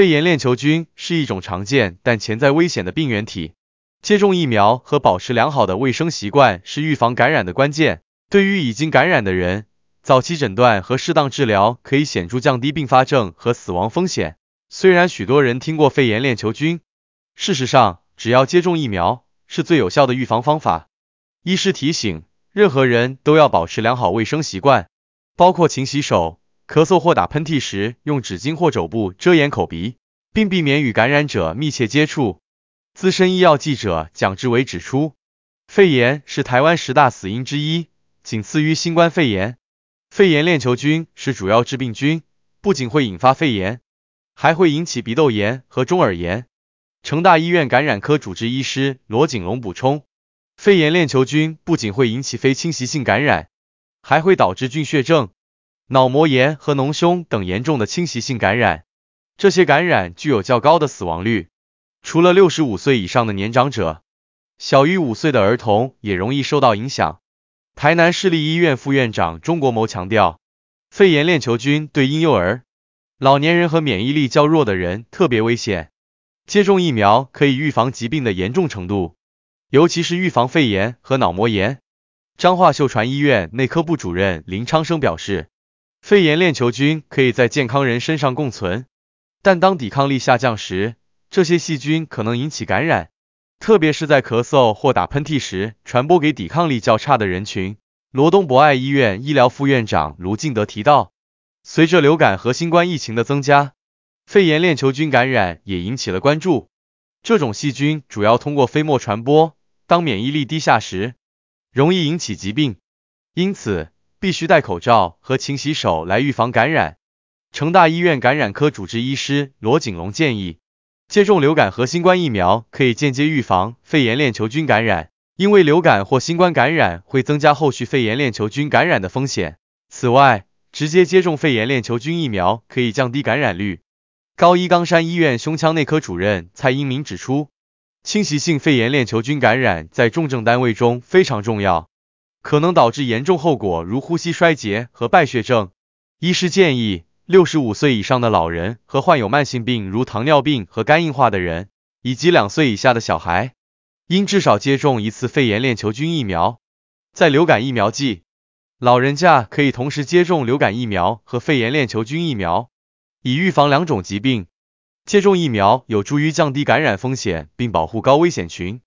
肺炎链球菌是一种常见但潜在危险的病原体。接种疫苗和保持良好的卫生习惯是预防感染的关键。对于已经感染的人，早期诊断和适当治疗可以显著降低并发症和死亡风险。虽然许多人听过肺炎链球菌，事实上，只要接种疫苗是最有效的预防方法。医师提醒，任何人都要保持良好卫生习惯，包括勤洗手。咳嗽或打喷嚏时，用纸巾或肘部遮掩口鼻，并避免与感染者密切接触。资深医药记者蒋志伟指出，肺炎是台湾十大死因之一，仅次于新冠肺炎。肺炎链球菌是主要致病菌，不仅会引发肺炎，还会引起鼻窦炎和中耳炎。成大医院感染科主治医师罗景龙补充，肺炎链球菌不仅会引起非侵袭性感染，还会导致菌血症。脑膜炎和脓胸等严重的侵袭性感染，这些感染具有较高的死亡率。除了六十五岁以上的年长者，小于五岁的儿童也容易受到影响。台南市立医院副院长钟国谋强调，肺炎链球菌对婴幼儿、老年人和免疫力较弱的人特别危险。接种疫苗可以预防疾病的严重程度，尤其是预防肺炎和脑膜炎。彰化秀传医院内科部主任林昌生表示。肺炎链球菌可以在健康人身上共存，但当抵抗力下降时，这些细菌可能引起感染，特别是在咳嗽或打喷嚏时传播给抵抗力较差的人群。罗东博爱医院医疗副院长卢敬德提到，随着流感和新冠疫情的增加，肺炎链球菌感染也引起了关注。这种细菌主要通过飞沫传播，当免疫力低下时，容易引起疾病，因此。必须戴口罩和勤洗手来预防感染。成大医院感染科主治医师罗景龙建议，接种流感和新冠疫苗可以间接预防肺炎链球菌感染，因为流感或新冠感染会增加后续肺炎链球菌感染的风险。此外，直接接种肺炎链球菌疫苗可以降低感染率。高医冈山医院胸腔内科主任蔡英明指出，侵袭性肺炎链球菌感染在重症单位中非常重要。可能导致严重后果，如呼吸衰竭和败血症。医师建议，65岁以上的老人和患有慢性病，如糖尿病和肝硬化的人，以及两岁以下的小孩，应至少接种一次肺炎链球菌疫苗。在流感疫苗季，老人家可以同时接种流感疫苗和肺炎链球菌疫苗，以预防两种疾病。接种疫苗有助于降低感染风险，并保护高危险群。